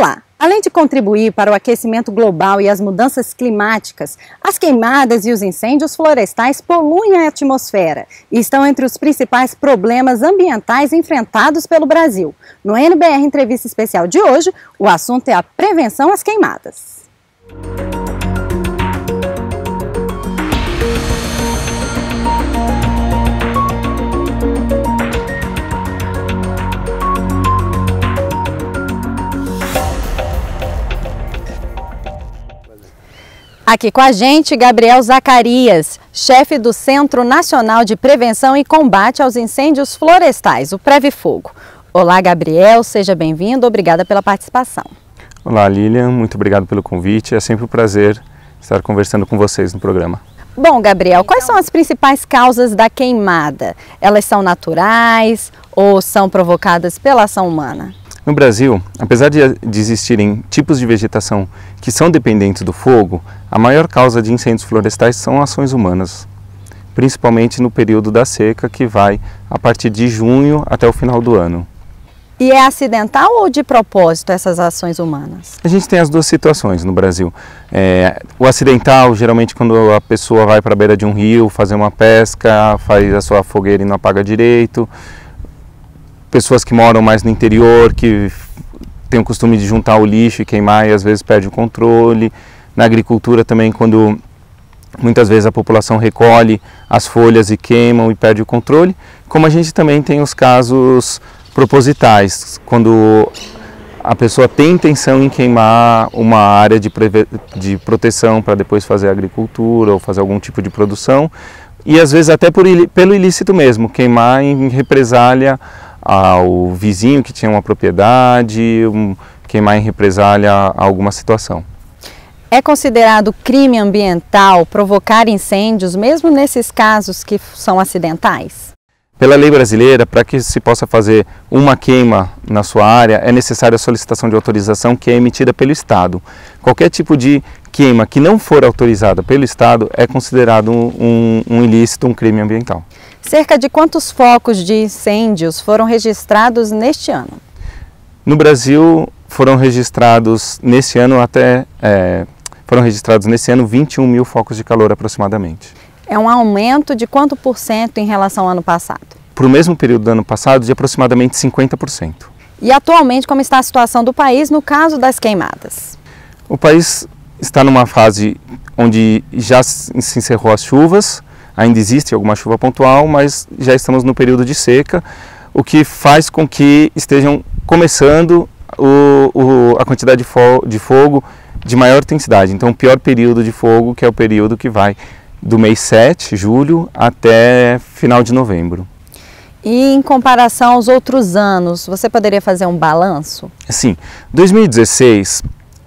Olá! Além de contribuir para o aquecimento global e as mudanças climáticas, as queimadas e os incêndios florestais poluem a atmosfera e estão entre os principais problemas ambientais enfrentados pelo Brasil. No NBR Entrevista Especial de hoje, o assunto é a prevenção às queimadas. Música Aqui com a gente, Gabriel Zacarias, chefe do Centro Nacional de Prevenção e Combate aos Incêndios Florestais, o Preve Fogo. Olá, Gabriel, seja bem-vindo, obrigada pela participação. Olá, Lilian, muito obrigado pelo convite, é sempre um prazer estar conversando com vocês no programa. Bom, Gabriel, quais são as principais causas da queimada? Elas são naturais ou são provocadas pela ação humana? No Brasil, apesar de existirem tipos de vegetação que são dependentes do fogo, a maior causa de incêndios florestais são ações humanas, principalmente no período da seca, que vai a partir de junho até o final do ano. E é acidental ou de propósito essas ações humanas? A gente tem as duas situações no Brasil. É, o acidental, geralmente, quando a pessoa vai para a beira de um rio fazer uma pesca, faz a sua fogueira e não apaga direito. Pessoas que moram mais no interior, que tem o costume de juntar o lixo e queimar e às vezes perde o controle. Na agricultura também, quando muitas vezes a população recolhe as folhas e queimam e perde o controle. Como a gente também tem os casos propositais, quando a pessoa tem intenção em queimar uma área de, de proteção para depois fazer agricultura ou fazer algum tipo de produção, e às vezes até por, pelo ilícito mesmo, queimar em represália ao vizinho que tinha uma propriedade, um, queimar em represália a alguma situação. É considerado crime ambiental provocar incêndios, mesmo nesses casos que são acidentais? Pela lei brasileira, para que se possa fazer uma queima na sua área, é necessária a solicitação de autorização que é emitida pelo Estado. Qualquer tipo de queima que não for autorizada pelo Estado é considerado um, um ilícito, um crime ambiental. Cerca de quantos focos de incêndios foram registrados neste ano? No Brasil foram registrados nesse ano até é, foram registrados nesse ano 21 mil focos de calor aproximadamente. É um aumento de quanto por cento em relação ao ano passado? Para o mesmo período do ano passado, de aproximadamente 50%. E atualmente como está a situação do país no caso das queimadas? O país está numa fase onde já se encerrou as chuvas, Ainda existe alguma chuva pontual, mas já estamos no período de seca, o que faz com que estejam começando o, o, a quantidade de, fo de fogo de maior intensidade. Então, o pior período de fogo, que é o período que vai do mês 7, julho, até final de novembro. E em comparação aos outros anos, você poderia fazer um balanço? Sim. 2016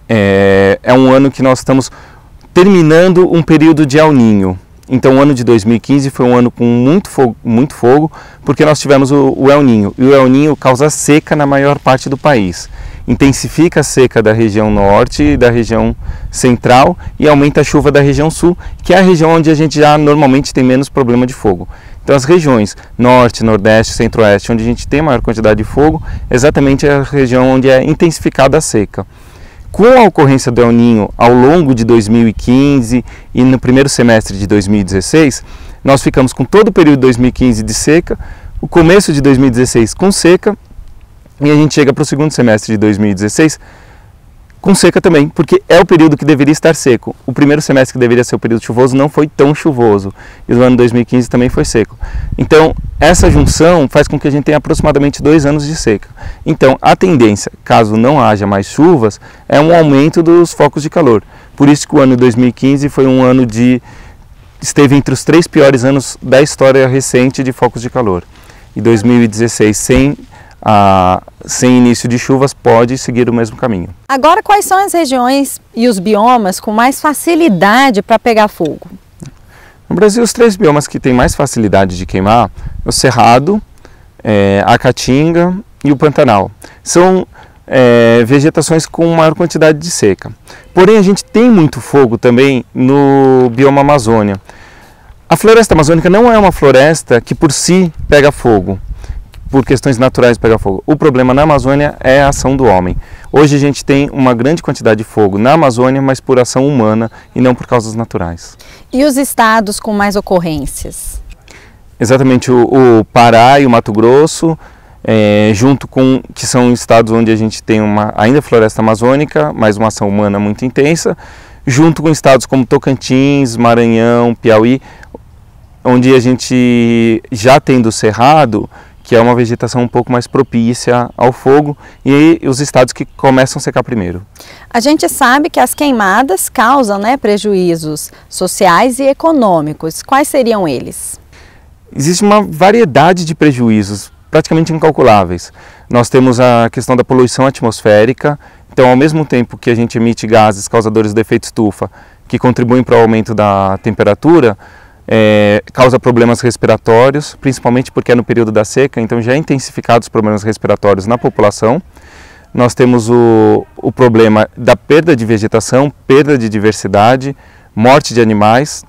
é, eh, é um ano que nós estamos terminando um período de alninho. Então o ano de 2015 foi um ano com muito fogo, muito fogo porque nós tivemos o, o El Ninho. E o El Ninho causa seca na maior parte do país. Intensifica a seca da região norte e da região central e aumenta a chuva da região sul, que é a região onde a gente já normalmente tem menos problema de fogo. Então as regiões norte, nordeste, centro-oeste, onde a gente tem maior quantidade de fogo, é exatamente a região onde é intensificada a seca com a ocorrência do El Ninho ao longo de 2015 e no primeiro semestre de 2016, nós ficamos com todo o período de 2015 de seca, o começo de 2016 com seca, e a gente chega para o segundo semestre de 2016 com seca também, porque é o período que deveria estar seco. O primeiro semestre que deveria ser o período chuvoso não foi tão chuvoso, e o ano 2015 também foi seco. Então, essa junção faz com que a gente tenha aproximadamente dois anos de seca. Então, a tendência, caso não haja mais chuvas, é um aumento dos focos de calor. Por isso que o ano 2015 foi um ano de esteve entre os três piores anos da história recente de focos de calor. E 2016 sem ah, sem início de chuvas pode seguir o mesmo caminho. Agora, quais são as regiões e os biomas com mais facilidade para pegar fogo? No Brasil, os três biomas que têm mais facilidade de queimar é o Cerrado, é, a Caatinga e o Pantanal. São é, vegetações com maior quantidade de seca. Porém, a gente tem muito fogo também no bioma Amazônia. A floresta amazônica não é uma floresta que por si pega fogo por questões naturais pegar fogo. O problema na Amazônia é a ação do homem. Hoje a gente tem uma grande quantidade de fogo na Amazônia, mas por ação humana e não por causas naturais. E os estados com mais ocorrências? Exatamente, o, o Pará e o Mato Grosso, é, junto com que são estados onde a gente tem uma ainda floresta amazônica, mas uma ação humana muito intensa, junto com estados como Tocantins, Maranhão, Piauí, onde a gente já tendo cerrado, que é uma vegetação um pouco mais propícia ao fogo e os estados que começam a secar primeiro. A gente sabe que as queimadas causam né, prejuízos sociais e econômicos. Quais seriam eles? Existe uma variedade de prejuízos, praticamente incalculáveis. Nós temos a questão da poluição atmosférica, então ao mesmo tempo que a gente emite gases causadores do efeito estufa, que contribuem para o aumento da temperatura, é, causa problemas respiratórios, principalmente porque é no período da seca, então já é intensificados os problemas respiratórios na população. Nós temos o, o problema da perda de vegetação, perda de diversidade, morte de animais.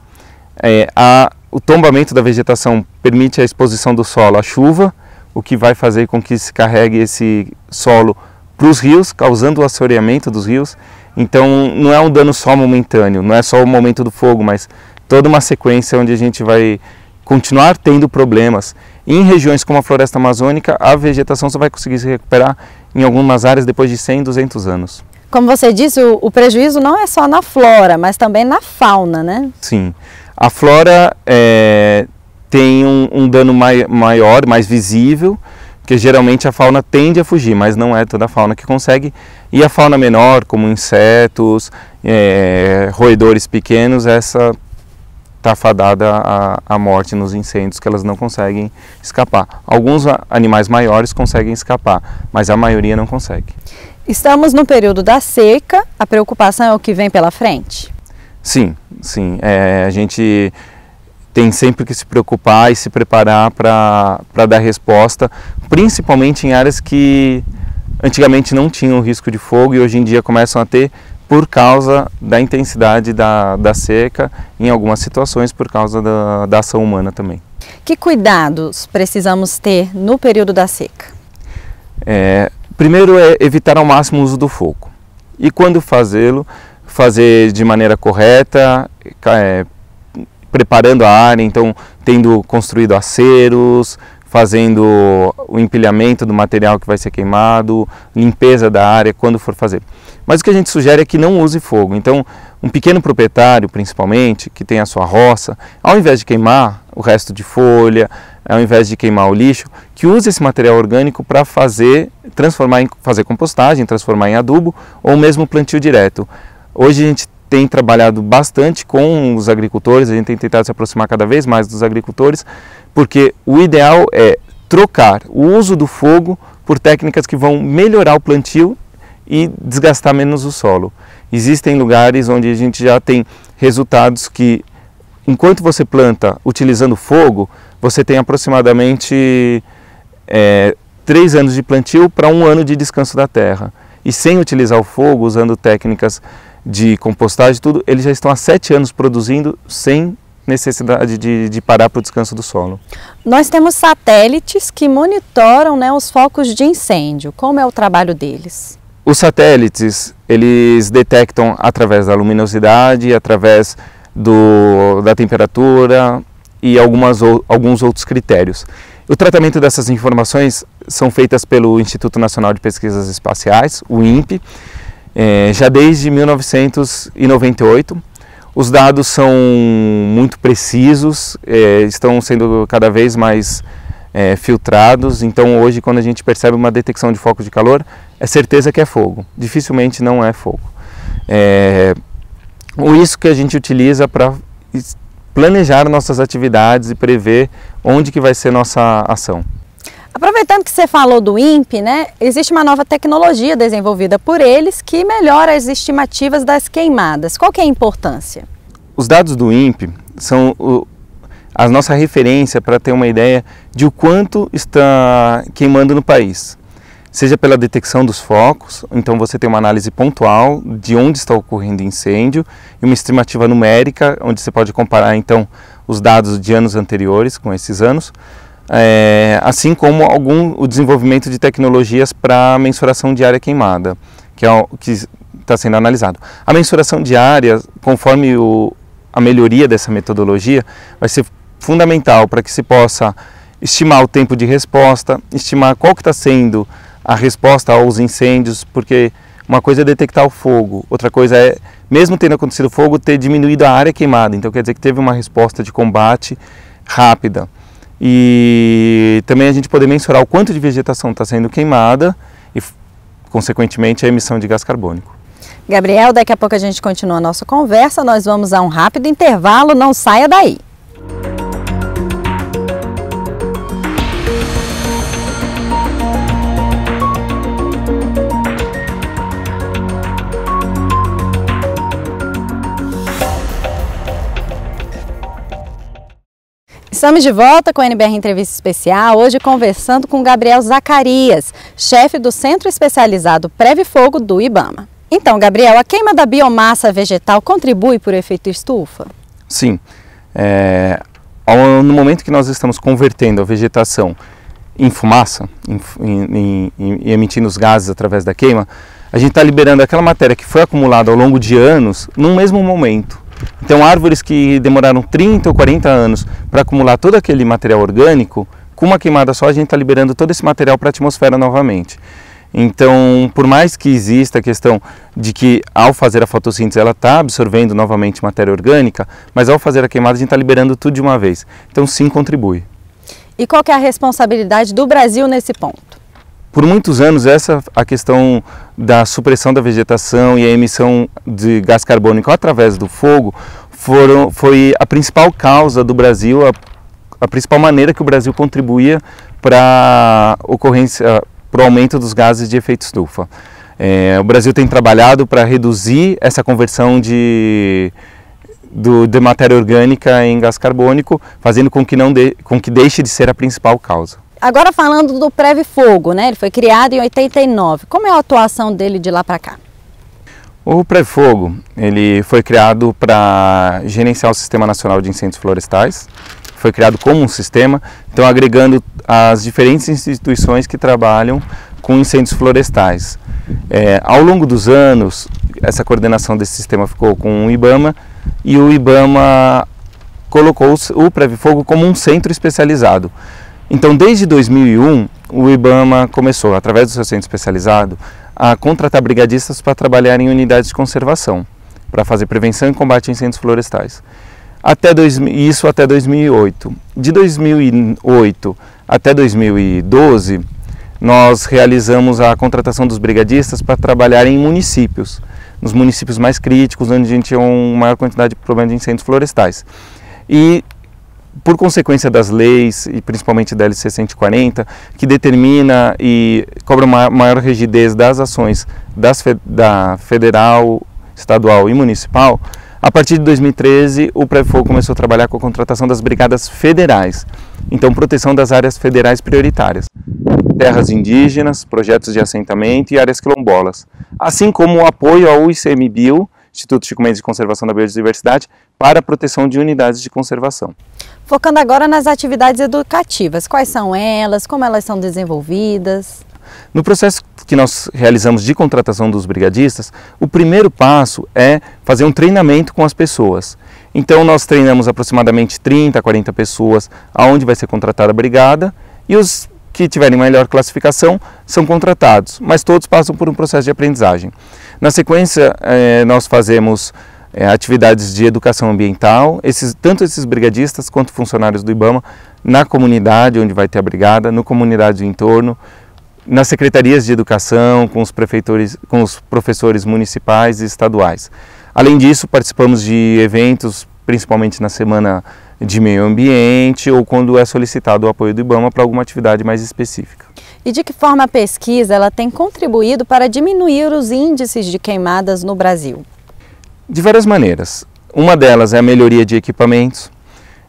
É, a, o tombamento da vegetação permite a exposição do solo à chuva, o que vai fazer com que se carregue esse solo para os rios, causando o assoreamento dos rios. Então não é um dano só momentâneo, não é só o momento do fogo, mas toda uma sequência onde a gente vai continuar tendo problemas. Em regiões como a floresta amazônica, a vegetação só vai conseguir se recuperar em algumas áreas depois de 100, 200 anos. Como você disse, o, o prejuízo não é só na flora, mas também na fauna, né? Sim. A flora é, tem um, um dano mai, maior, mais visível, porque geralmente a fauna tende a fugir, mas não é toda a fauna que consegue. E a fauna menor, como insetos, é, roedores pequenos, essa está fadada à, à morte nos incêndios, que elas não conseguem escapar. Alguns animais maiores conseguem escapar, mas a maioria não consegue. Estamos no período da seca, a preocupação é o que vem pela frente? Sim, sim. É, a gente tem sempre que se preocupar e se preparar para dar resposta, principalmente em áreas que antigamente não tinham risco de fogo e hoje em dia começam a ter por causa da intensidade da, da seca, em algumas situações por causa da, da ação humana também. Que cuidados precisamos ter no período da seca? É, primeiro é evitar ao máximo o uso do fogo. E quando fazê-lo, fazer de maneira correta, é, preparando a área, então tendo construído aceros, fazendo o empilhamento do material que vai ser queimado, limpeza da área quando for fazer. Mas o que a gente sugere é que não use fogo. Então, um pequeno proprietário, principalmente, que tem a sua roça, ao invés de queimar o resto de folha, ao invés de queimar o lixo, que use esse material orgânico para fazer, transformar em, fazer compostagem, transformar em adubo ou mesmo plantio direto. Hoje a gente tem trabalhado bastante com os agricultores, a gente tem tentado se aproximar cada vez mais dos agricultores, porque o ideal é trocar o uso do fogo por técnicas que vão melhorar o plantio e desgastar menos o solo. Existem lugares onde a gente já tem resultados que, enquanto você planta utilizando fogo, você tem aproximadamente é, três anos de plantio para um ano de descanso da terra. E sem utilizar o fogo, usando técnicas de compostagem, tudo, eles já estão há sete anos produzindo sem necessidade de, de parar para o descanso do solo. Nós temos satélites que monitoram né, os focos de incêndio. Como é o trabalho deles? Os satélites, eles detectam através da luminosidade, através do, da temperatura e algumas, alguns outros critérios. O tratamento dessas informações são feitas pelo Instituto Nacional de Pesquisas Espaciais, o INPE, eh, já desde 1998. Os dados são muito precisos, eh, estão sendo cada vez mais é, filtrados. Então hoje, quando a gente percebe uma detecção de foco de calor, é certeza que é fogo. Dificilmente não é fogo. É, isso que a gente utiliza para planejar nossas atividades e prever onde que vai ser nossa ação. Aproveitando que você falou do INPE, né, existe uma nova tecnologia desenvolvida por eles que melhora as estimativas das queimadas. Qual que é a importância? Os dados do INPE são a nossa referência para ter uma ideia de o quanto está queimando no país. Seja pela detecção dos focos, então você tem uma análise pontual de onde está ocorrendo incêndio e uma estimativa numérica, onde você pode comparar então os dados de anos anteriores com esses anos, é, assim como algum, o desenvolvimento de tecnologias para mensuração de área queimada, que é o que está sendo analisado. A mensuração de área, conforme o, a melhoria dessa metodologia vai ser fundamental para que se possa estimar o tempo de resposta, estimar qual que está sendo a resposta aos incêndios, porque uma coisa é detectar o fogo, outra coisa é, mesmo tendo acontecido fogo, ter diminuído a área queimada. Então quer dizer que teve uma resposta de combate rápida. E também a gente poder mensurar o quanto de vegetação está sendo queimada e, consequentemente, a emissão de gás carbônico. Gabriel, daqui a pouco a gente continua a nossa conversa, nós vamos a um rápido intervalo, não saia daí. Estamos de volta com a NBR Entrevista Especial, hoje conversando com Gabriel Zacarias, chefe do Centro Especializado Preve Fogo do IBAMA. Então, Gabriel, a queima da biomassa vegetal contribui para o efeito estufa? Sim. É, ao, no momento que nós estamos convertendo a vegetação em fumaça e emitindo os gases através da queima, a gente está liberando aquela matéria que foi acumulada ao longo de anos num mesmo momento. Então, árvores que demoraram 30 ou 40 anos para acumular todo aquele material orgânico, com uma queimada só a gente está liberando todo esse material para a atmosfera novamente. Então, por mais que exista a questão de que ao fazer a fotossíntese ela está absorvendo novamente matéria orgânica, mas ao fazer a queimada a gente está liberando tudo de uma vez. Então, sim, contribui. E qual é a responsabilidade do Brasil nesse ponto? Por muitos anos, essa a questão da supressão da vegetação e a emissão de gás carbônico através do fogo foram, foi a principal causa do Brasil, a, a principal maneira que o Brasil contribuía para ocorrência, para o aumento dos gases de efeito estufa. É, o Brasil tem trabalhado para reduzir essa conversão de, do, de matéria orgânica em gás carbônico, fazendo com que, não de, com que deixe de ser a principal causa agora falando do Preve Fogo, né? Ele foi criado em 89. Como é a atuação dele de lá para cá? O Fogo, ele foi criado para gerenciar o Sistema Nacional de Incêndios Florestais, foi criado como um sistema, então agregando as diferentes instituições que trabalham com incêndios florestais. É, ao longo dos anos, essa coordenação desse sistema ficou com o IBAMA e o IBAMA colocou o Fogo como um centro especializado. Então, desde 2001, o IBAMA começou, através do seu centro especializado, a contratar brigadistas para trabalhar em unidades de conservação, para fazer prevenção e combate a incêndios florestais. Até dois, isso até 2008. De 2008 até 2012, nós realizamos a contratação dos brigadistas para trabalhar em municípios, nos municípios mais críticos, onde a gente tinha uma maior quantidade de problemas de incêndios florestais. E por consequência das leis, e principalmente da LC 140, que determina e cobra uma maior rigidez das ações das, da federal, estadual e municipal, a partir de 2013 o Prefogo começou a trabalhar com a contratação das brigadas federais, então proteção das áreas federais prioritárias, terras indígenas, projetos de assentamento e áreas quilombolas, assim como o apoio ao ICMBio, Instituto Chico Mendes de Conservação da Biodiversidade, para a proteção de unidades de conservação. Focando agora nas atividades educativas, quais são elas, como elas são desenvolvidas? No processo que nós realizamos de contratação dos brigadistas, o primeiro passo é fazer um treinamento com as pessoas. Então nós treinamos aproximadamente 30, 40 pessoas aonde vai ser contratada a brigada e os que tiverem melhor classificação são contratados, mas todos passam por um processo de aprendizagem. Na sequência, eh, nós fazemos é, atividades de educação ambiental, esses, tanto esses brigadistas quanto funcionários do IBAMA, na comunidade onde vai ter a brigada, no comunidade do entorno, nas secretarias de educação, com os, prefeitores, com os professores municipais e estaduais. Além disso, participamos de eventos, principalmente na semana de meio ambiente ou quando é solicitado o apoio do IBAMA para alguma atividade mais específica. E de que forma a pesquisa ela tem contribuído para diminuir os índices de queimadas no Brasil? de várias maneiras. Uma delas é a melhoria de equipamentos,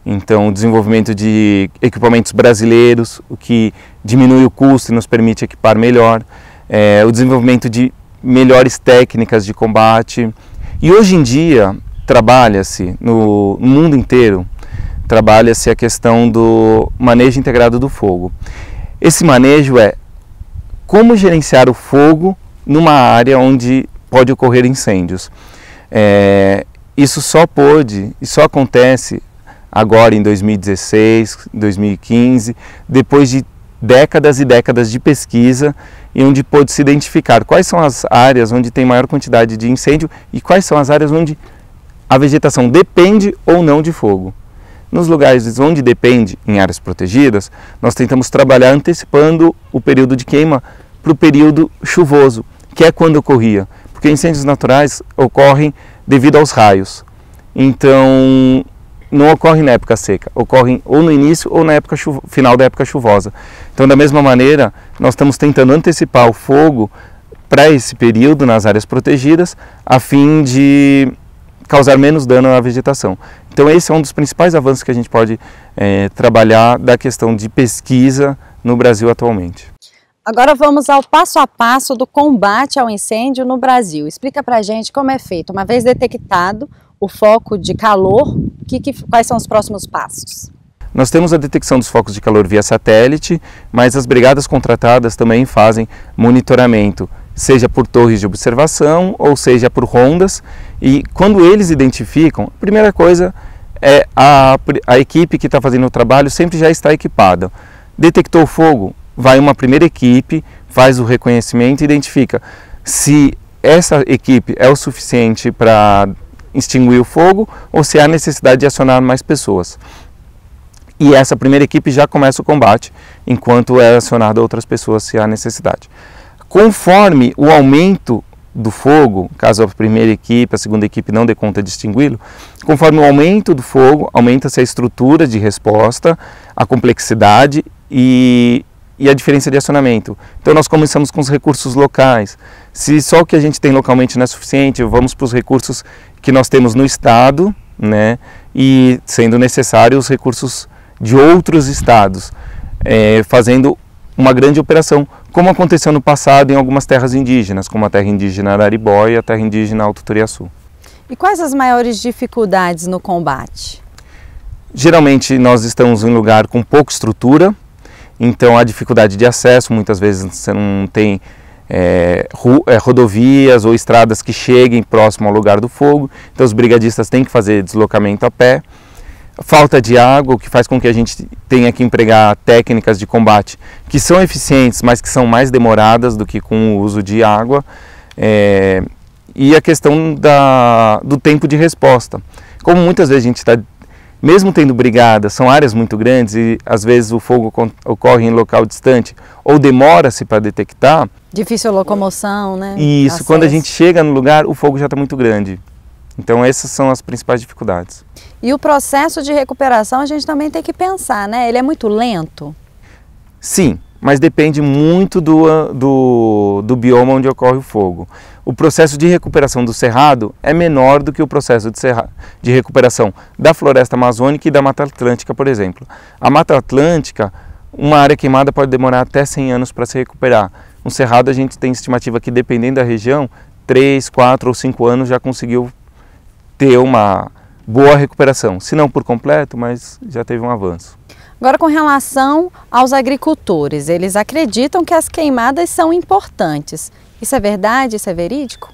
então o desenvolvimento de equipamentos brasileiros, o que diminui o custo e nos permite equipar melhor, é, o desenvolvimento de melhores técnicas de combate. E hoje em dia trabalha-se no mundo inteiro trabalha-se a questão do manejo integrado do fogo. Esse manejo é como gerenciar o fogo numa área onde pode ocorrer incêndios. É, isso só pôde e só acontece agora em 2016, 2015, depois de décadas e décadas de pesquisa e onde pôde se identificar quais são as áreas onde tem maior quantidade de incêndio e quais são as áreas onde a vegetação depende ou não de fogo. Nos lugares onde depende, em áreas protegidas, nós tentamos trabalhar antecipando o período de queima para o período chuvoso, que é quando ocorria porque incêndios naturais ocorrem devido aos raios. Então, não ocorre na época seca, ocorrem ou no início ou na época final da época chuvosa. Então, da mesma maneira, nós estamos tentando antecipar o fogo para esse período nas áreas protegidas, a fim de causar menos dano à vegetação. Então, esse é um dos principais avanços que a gente pode é, trabalhar da questão de pesquisa no Brasil atualmente. Agora vamos ao passo a passo do combate ao incêndio no Brasil. Explica pra gente como é feito. Uma vez detectado o foco de calor, que, que, quais são os próximos passos? Nós temos a detecção dos focos de calor via satélite, mas as brigadas contratadas também fazem monitoramento, seja por torres de observação ou seja por rondas. E quando eles identificam, a primeira coisa é a, a equipe que está fazendo o trabalho sempre já está equipada. Detectou fogo, vai uma primeira equipe, faz o reconhecimento e identifica se essa equipe é o suficiente para extinguir o fogo ou se há necessidade de acionar mais pessoas. E essa primeira equipe já começa o combate, enquanto é acionada outras pessoas se há necessidade. Conforme o aumento do fogo, caso a primeira equipe, a segunda equipe não dê conta de extingui-lo, conforme o aumento do fogo, aumenta-se a estrutura de resposta, a complexidade e e a diferença de acionamento. Então nós começamos com os recursos locais. Se só o que a gente tem localmente não é suficiente, vamos para os recursos que nós temos no estado, né? E sendo necessário os recursos de outros estados, é, fazendo uma grande operação, como aconteceu no passado em algumas terras indígenas, como a terra indígena Araribóia e a terra indígena Alto Turiaçu. E quais as maiores dificuldades no combate? Geralmente nós estamos em um lugar com pouca estrutura, então, a dificuldade de acesso, muitas vezes você não tem é, é, rodovias ou estradas que cheguem próximo ao lugar do fogo, então os brigadistas têm que fazer deslocamento a pé. Falta de água, o que faz com que a gente tenha que empregar técnicas de combate que são eficientes, mas que são mais demoradas do que com o uso de água. É, e a questão da, do tempo de resposta. Como muitas vezes a gente está mesmo tendo brigadas, são áreas muito grandes e às vezes o fogo ocorre em local distante ou demora-se para detectar. Difícil locomoção, né? E isso, Acesso. quando a gente chega no lugar, o fogo já está muito grande. Então essas são as principais dificuldades. E o processo de recuperação a gente também tem que pensar, né? Ele é muito lento? Sim, mas depende muito do, ah, do, do, bioma onde ocorre o fogo. O processo de recuperação do cerrado é menor do que o processo de, serra, de recuperação da floresta amazônica e da Mata Atlântica, por exemplo. A Mata Atlântica, uma área queimada pode demorar até 100 anos para se recuperar. Um cerrado, a gente tem estimativa que, dependendo da região, 3, 4 ou 5 anos já conseguiu ter uma boa recuperação. Se não por completo, mas já teve um avanço. Agora, com relação aos agricultores, eles acreditam que as queimadas são importantes. Isso é verdade? Isso é verídico?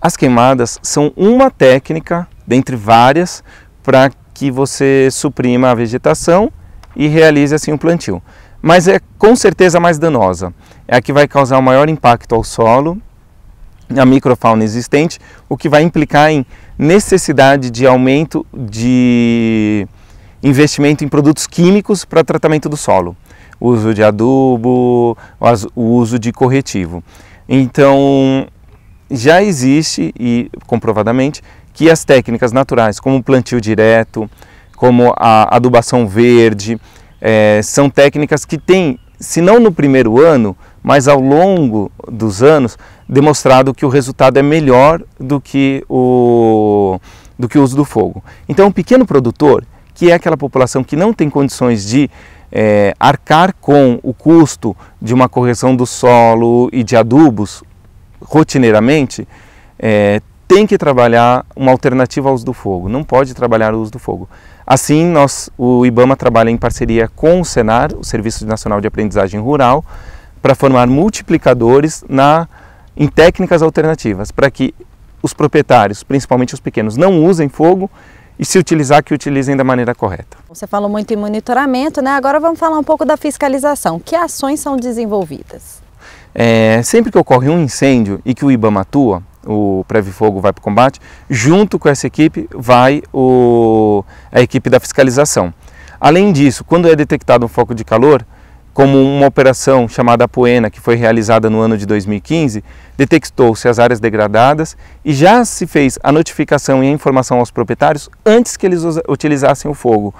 As queimadas são uma técnica, dentre várias, para que você suprima a vegetação e realize assim o plantio. Mas é com certeza mais danosa. É a que vai causar o maior impacto ao solo, à microfauna existente, o que vai implicar em necessidade de aumento de investimento em produtos químicos para tratamento do solo, uso de adubo, o uso de corretivo. Então, já existe e comprovadamente que as técnicas naturais, como o plantio direto, como a adubação verde, é, são técnicas que têm, se não no primeiro ano, mas ao longo dos anos, demonstrado que o resultado é melhor do que o, do que o uso do fogo. Então, um pequeno produtor que é aquela população que não tem condições de é, arcar com o custo de uma correção do solo e de adubos rotineiramente, é, tem que trabalhar uma alternativa ao uso do fogo, não pode trabalhar o uso do fogo. Assim, nós, o IBAMA trabalha em parceria com o SENAR, o Serviço Nacional de Aprendizagem Rural, para formar multiplicadores na, em técnicas alternativas, para que os proprietários, principalmente os pequenos, não usem fogo e se utilizar, que utilizem da maneira correta. Você falou muito em monitoramento, né? Agora vamos falar um pouco da fiscalização. Que ações são desenvolvidas? É, sempre que ocorre um incêndio e que o IBAMA atua, o Prévio Fogo vai para o combate, junto com essa equipe vai o, a equipe da fiscalização. Além disso, quando é detectado um foco de calor, como uma operação chamada Poena, que foi realizada no ano de 2015, detectou-se as áreas degradadas e já se fez a notificação e a informação aos proprietários antes que eles utilizassem o fogo,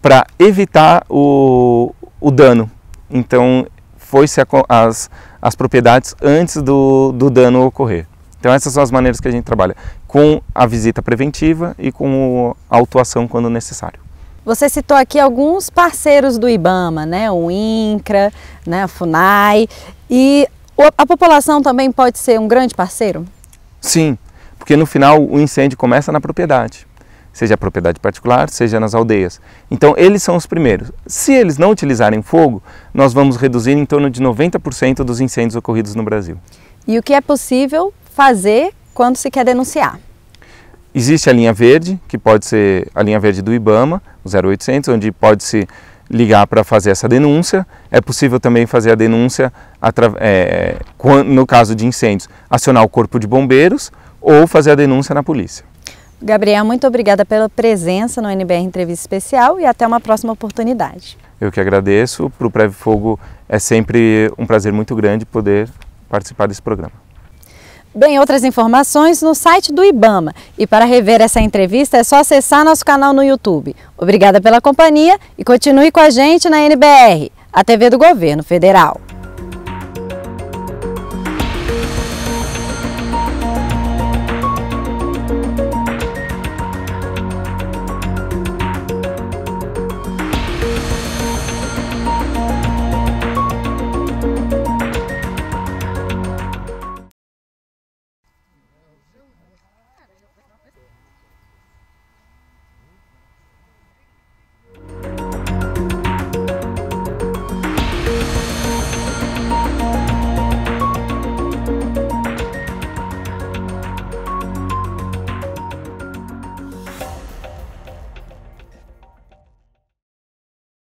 para evitar o, o dano. Então, foi-se as, as propriedades antes do, do dano ocorrer. Então, essas são as maneiras que a gente trabalha, com a visita preventiva e com a autuação quando necessário. Você citou aqui alguns parceiros do IBAMA, né? O INCRA, né? a FUNAI. E a população também pode ser um grande parceiro? Sim, porque no final o incêndio começa na propriedade, seja a propriedade particular, seja nas aldeias. Então eles são os primeiros. Se eles não utilizarem fogo, nós vamos reduzir em torno de 90% dos incêndios ocorridos no Brasil. E o que é possível fazer quando se quer denunciar? Existe a linha verde, que pode ser a linha verde do IBAMA, o 0800, onde pode se ligar para fazer essa denúncia. É possível também fazer a denúncia, é, no caso de incêndios, acionar o Corpo de Bombeiros ou fazer a denúncia na polícia. Gabriel, muito obrigada pela presença no NBR Entrevista Especial e até uma próxima oportunidade. Eu que agradeço. Para o Preve Fogo é sempre um prazer muito grande poder participar desse programa. Bem, outras informações no site do Ibama. E para rever essa entrevista é só acessar nosso canal no YouTube. Obrigada pela companhia e continue com a gente na NBR, a TV do Governo Federal.